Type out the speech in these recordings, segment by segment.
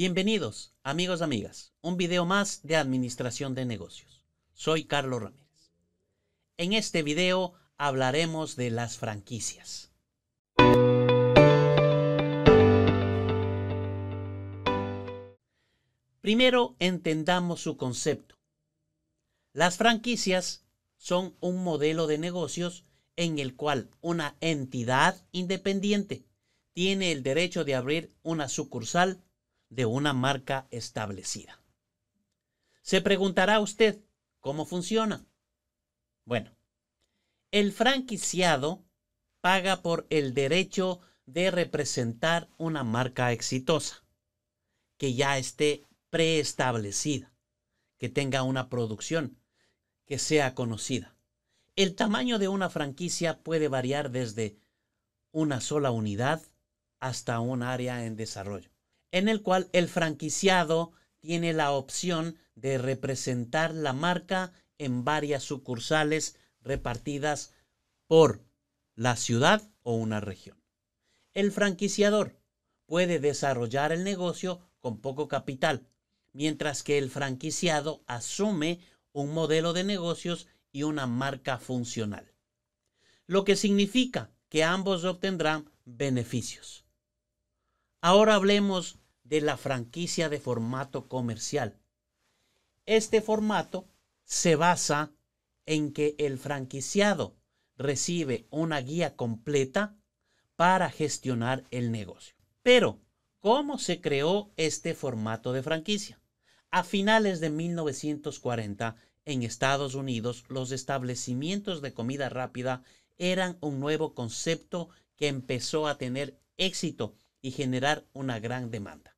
Bienvenidos, amigos, amigas, un video más de Administración de Negocios. Soy Carlos Ramírez. En este video hablaremos de las franquicias. Primero entendamos su concepto. Las franquicias son un modelo de negocios en el cual una entidad independiente tiene el derecho de abrir una sucursal de una marca establecida. Se preguntará usted, ¿cómo funciona? Bueno, el franquiciado paga por el derecho de representar una marca exitosa, que ya esté preestablecida, que tenga una producción, que sea conocida. El tamaño de una franquicia puede variar desde una sola unidad hasta un área en desarrollo en el cual el franquiciado tiene la opción de representar la marca en varias sucursales repartidas por la ciudad o una región. El franquiciador puede desarrollar el negocio con poco capital, mientras que el franquiciado asume un modelo de negocios y una marca funcional, lo que significa que ambos obtendrán beneficios. Ahora hablemos de la franquicia de formato comercial. Este formato se basa en que el franquiciado recibe una guía completa para gestionar el negocio. Pero, ¿cómo se creó este formato de franquicia? A finales de 1940, en Estados Unidos, los establecimientos de comida rápida eran un nuevo concepto que empezó a tener éxito y generar una gran demanda.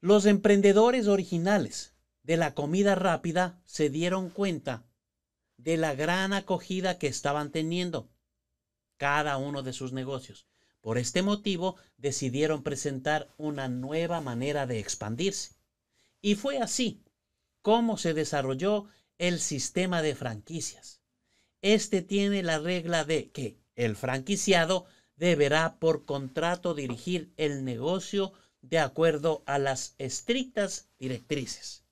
Los emprendedores originales de la comida rápida se dieron cuenta de la gran acogida que estaban teniendo cada uno de sus negocios. Por este motivo decidieron presentar una nueva manera de expandirse. Y fue así como se desarrolló el sistema de franquicias. Este tiene la regla de que el franquiciado deberá por contrato dirigir el negocio de acuerdo a las estrictas directrices.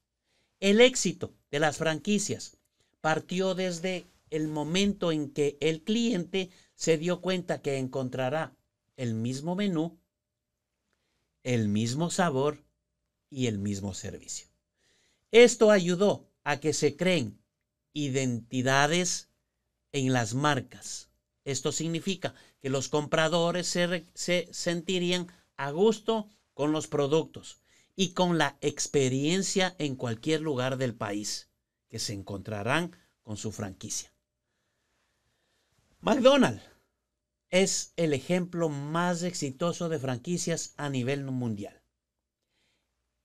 El éxito de las franquicias partió desde el momento en que el cliente se dio cuenta que encontrará el mismo menú, el mismo sabor y el mismo servicio. Esto ayudó a que se creen identidades en las marcas esto significa que los compradores se, sentirían a gusto con los productos y con la experiencia en cualquier lugar del país que se encontrarán con su franquicia. McDonald's es el ejemplo más exitoso de franquicias a nivel mundial.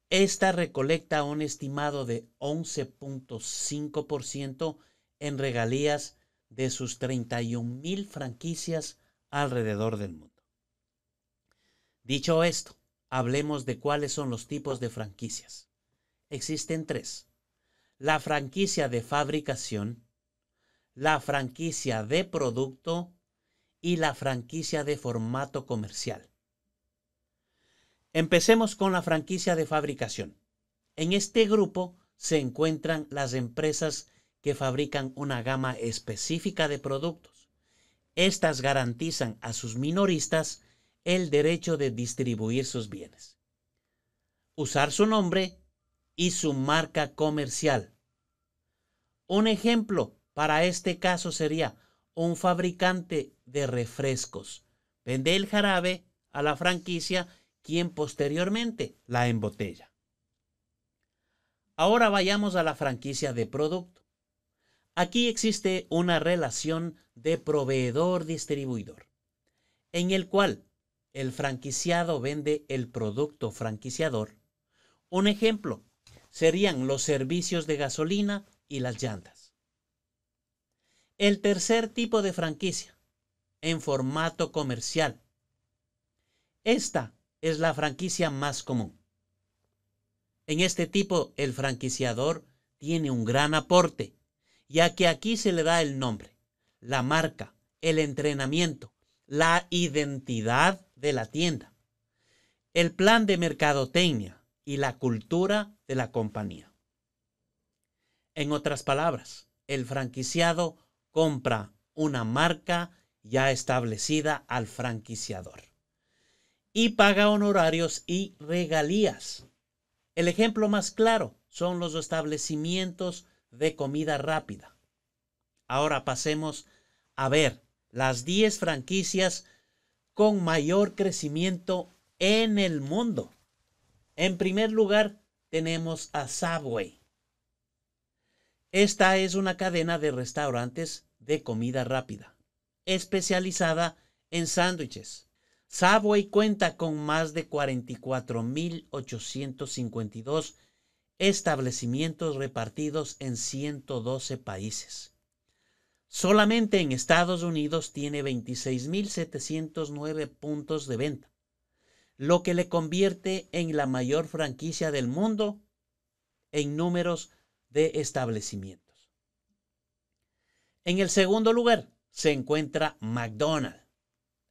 Esta recolecta un estimado de 11.5% en regalías de sus 31.000 franquicias alrededor del mundo. Dicho esto, hablemos de cuáles son los tipos de franquicias. Existen tres. La franquicia de fabricación, la franquicia de producto y la franquicia de formato comercial. Empecemos con la franquicia de fabricación. En este grupo se encuentran las empresas que fabrican una gama específica de productos. Estas garantizan a sus minoristas el derecho de distribuir sus bienes, usar su nombre y su marca comercial. Un ejemplo para este caso sería un fabricante de refrescos. Vende el jarabe a la franquicia quien posteriormente la embotella. Ahora vayamos a la franquicia de producto. Aquí existe una relación de proveedor-distribuidor, en el cual el franquiciado vende el producto franquiciador. Un ejemplo serían los servicios de gasolina y las llantas. El tercer tipo de franquicia, en formato comercial. Esta es la franquicia más común. En este tipo, el franquiciador tiene un gran aporte ya que aquí se le da el nombre, la marca, el entrenamiento, la identidad de la tienda, el plan de mercadotecnia y la cultura de la compañía. En otras palabras, el franquiciado compra una marca ya establecida al franquiciador y paga honorarios y regalías. El ejemplo más claro son los establecimientos de comida rápida. Ahora pasemos a ver las 10 franquicias con mayor crecimiento en el mundo. En primer lugar, tenemos a Subway. Esta es una cadena de restaurantes de comida rápida, especializada en sándwiches. Subway cuenta con más de 44.852 establecimientos repartidos en 112 países. Solamente en Estados Unidos tiene 26.709 puntos de venta, lo que le convierte en la mayor franquicia del mundo en números de establecimientos. En el segundo lugar se encuentra McDonald's.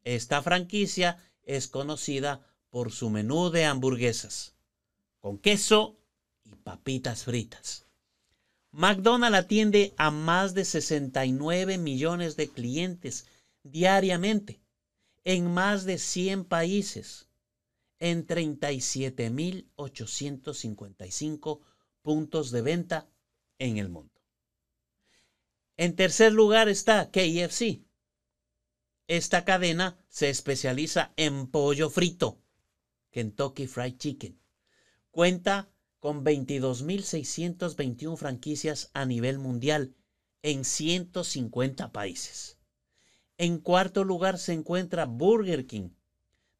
Esta franquicia es conocida por su menú de hamburguesas, con queso papitas fritas. McDonald's atiende a más de 69 millones de clientes diariamente en más de 100 países en 37.855 puntos de venta en el mundo. En tercer lugar está KFC. Esta cadena se especializa en pollo frito, Kentucky Fried Chicken. Cuenta con 22.621 franquicias a nivel mundial en 150 países. En cuarto lugar se encuentra Burger King.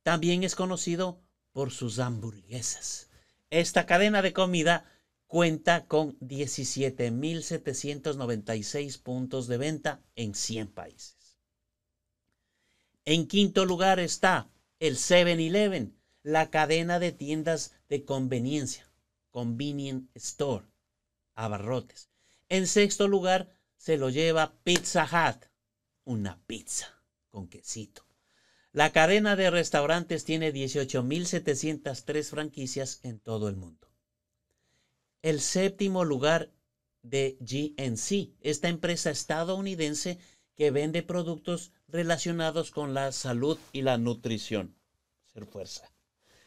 También es conocido por sus hamburguesas. Esta cadena de comida cuenta con 17.796 puntos de venta en 100 países. En quinto lugar está el 7-Eleven, la cadena de tiendas de conveniencia. Convenient Store, abarrotes. En sexto lugar se lo lleva Pizza Hut, una pizza con quesito. La cadena de restaurantes tiene 18.703 franquicias en todo el mundo. El séptimo lugar de GNC, esta empresa estadounidense que vende productos relacionados con la salud y la nutrición. Ser fuerza.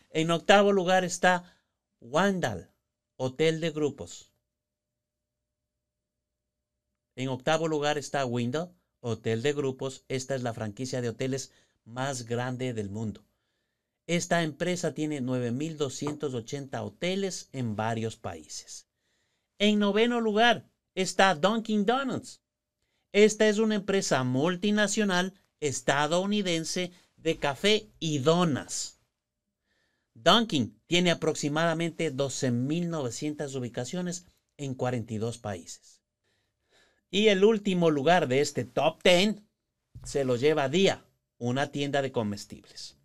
En octavo lugar está Wandal, Hotel de grupos. En octavo lugar está Window, Hotel de Grupos. Esta es la franquicia de hoteles más grande del mundo. Esta empresa tiene 9.280 hoteles en varios países. En noveno lugar está Dunkin' Donuts. Esta es una empresa multinacional estadounidense de café y donas. Dunkin tiene aproximadamente 12.900 ubicaciones en 42 países. Y el último lugar de este top 10 se lo lleva a Día, una tienda de comestibles.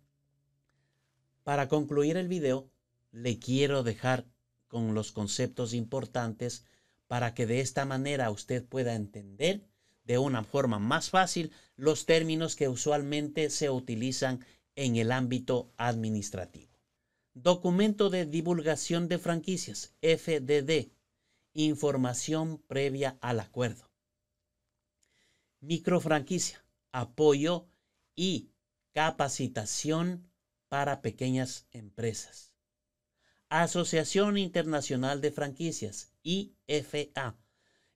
Para concluir el video, le quiero dejar con los conceptos importantes para que de esta manera usted pueda entender de una forma más fácil los términos que usualmente se utilizan en el ámbito administrativo. Documento de Divulgación de Franquicias, FDD. Información previa al acuerdo. Microfranquicia, apoyo y capacitación para pequeñas empresas. Asociación Internacional de Franquicias, IFA.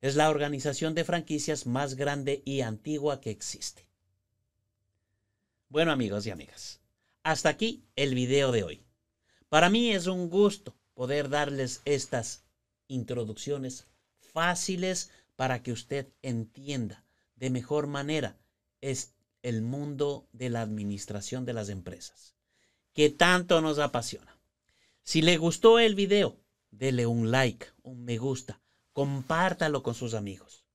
Es la organización de franquicias más grande y antigua que existe. Bueno amigos y amigas, hasta aquí el video de hoy. Para mí es un gusto poder darles estas introducciones fáciles para que usted entienda de mejor manera es el mundo de la administración de las empresas, que tanto nos apasiona. Si le gustó el video, dele un like, un me gusta, compártalo con sus amigos.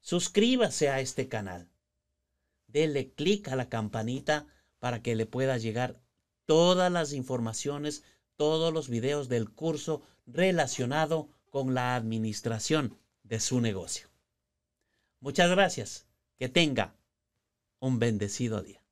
Suscríbase a este canal. Dele clic a la campanita para que le pueda llegar todas las informaciones, todos los videos del curso relacionado con la administración de su negocio. Muchas gracias. Que tenga un bendecido día.